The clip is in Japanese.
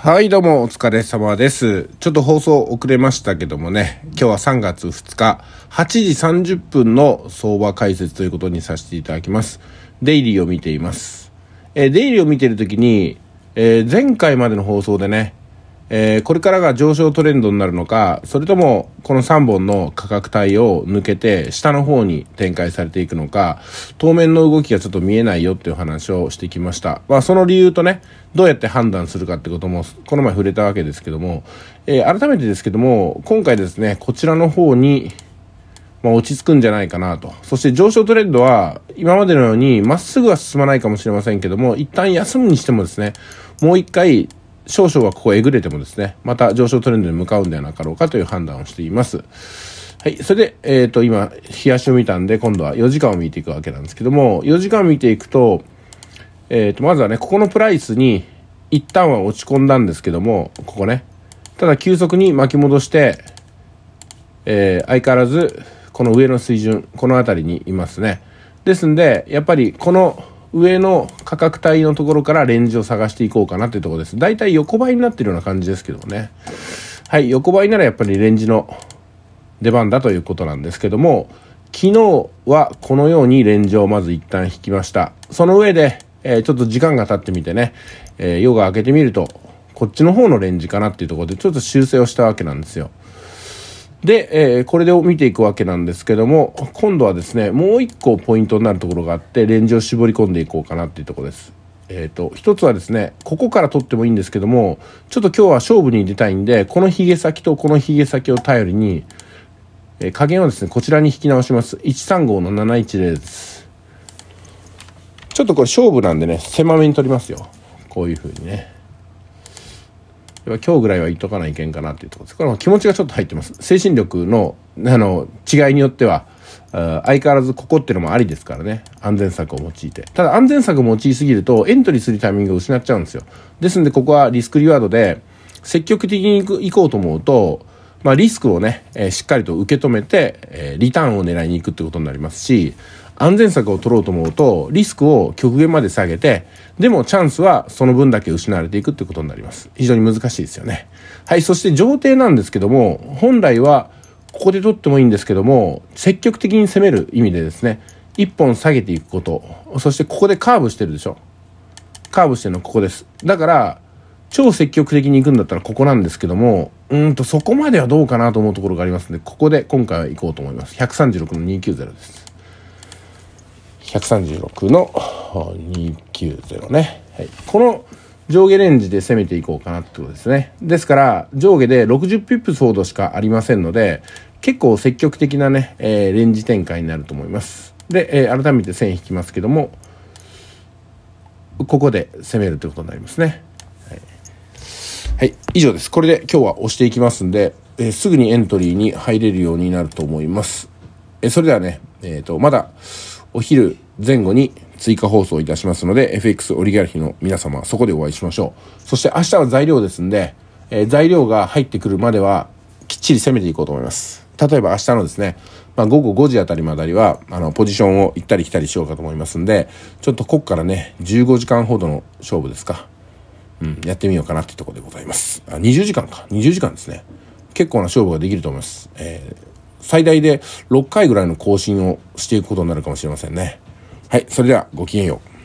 はい、どうもお疲れ様です。ちょっと放送遅れましたけどもね、今日は3月2日、8時30分の相場解説ということにさせていただきます。デイリーを見ています。えー、デイリーを見ているときに、えー、前回までの放送でね、えー、これからが上昇トレンドになるのか、それともこの3本の価格帯を抜けて下の方に展開されていくのか、当面の動きがちょっと見えないよっていう話をしてきました。まあその理由とね、どうやって判断するかってことも、この前触れたわけですけども、えー、改めてですけども、今回ですね、こちらの方に、まあ、落ち着くんじゃないかなと。そして上昇トレンドは、今までのようにまっすぐは進まないかもしれませんけども、一旦休むにしてもですね、もう一回少々はここえぐれてもですね、また上昇トレンドに向かうんではなかろうかという判断をしています。はい。それで、えっ、ー、と、今、日足を見たんで、今度は4時間を見ていくわけなんですけども、4時間を見ていくと、えっ、ー、と、まずはね、ここのプライスに、一旦は落ち込んだんですけども、ここね。ただ、急速に巻き戻して、えー、相変わらず、この上の水準、この辺りにいますね。ですんで、やっぱり、この、上の価格帯のところからレンジを探していこうかなっていうところです。だいたい横ばいになってるような感じですけどもね。はい、横ばいならやっぱりレンジの出番だということなんですけども、昨日はこのようにレンジをまず一旦引きました。その上で、えー、ちょっと時間が経ってみてね、えー、夜が明けてみると、こっちの方のレンジかなっていうところでちょっと修正をしたわけなんですよ。で、えー、これで見ていくわけなんですけども、今度はですね、もう一個ポイントになるところがあって、レンジを絞り込んでいこうかなっていうところです。えっ、ー、と、一つはですね、ここから取ってもいいんですけども、ちょっと今日は勝負に出たいんで、このヒゲ先とこのヒゲ先を頼りに、えー、加減はですね、こちらに引き直します。135の710です。ちょっとこれ勝負なんでね、狭めに取りますよ。こういう風にね。今日ぐらいは言っとかないけんかなっていうところです。これは気持ちがちょっと入ってます。精神力の、あの、違いによっては、相変わらずここっていうのもありですからね。安全策を用いて。ただ安全策を用いすぎると、エントリーするタイミングを失っちゃうんですよ。ですんで、ここはリスクリワードで、積極的に行こうと思うと、まあ、リスクをね、えー、しっかりと受け止めて、えー、リターンを狙いに行くってことになりますし、安全策を取ろうと思うと、リスクを極限まで下げて、でもチャンスはその分だけ失われていくってことになります。非常に難しいですよね。はい、そして上程なんですけども、本来はここで取ってもいいんですけども、積極的に攻める意味でですね、1本下げていくこと、そしてここでカーブしてるでしょ。カーブしてるのここです。だから、超積極的に行くんだったらここなんですけども、うんとそこまではどうかなと思うところがありますんで、ここで今回は行こうと思います。136の290です。136の290ね、はい、この上下レンジで攻めていこうかなってことですねですから上下で60ピップスほどしかありませんので結構積極的なね、えー、レンジ展開になると思いますで、えー、改めて線引きますけどもここで攻めるということになりますねはい、はい、以上ですこれで今日は押していきますんで、えー、すぐにエントリーに入れるようになると思います、えそれではねえっ、とまだお昼前後に追加放送いたしますので、FX オリガルヒの皆様、そこでお会いしましょう。そして明日は材料ですんで、えー、材料が入ってくるまでは、きっちり攻めていこうと思います。例えば明日のですね、まあ、午後5時あたりまでりは、あの、ポジションを行ったり来たりしようかと思いますんで、ちょっとこっからね、15時間ほどの勝負ですか。うん、やってみようかなってとこでございます。あ、20時間か。20時間ですね。結構な勝負ができると思います。えー、最大で6回ぐらいの更新をしていくことになるかもしれませんね。はい、それではごきげんよう。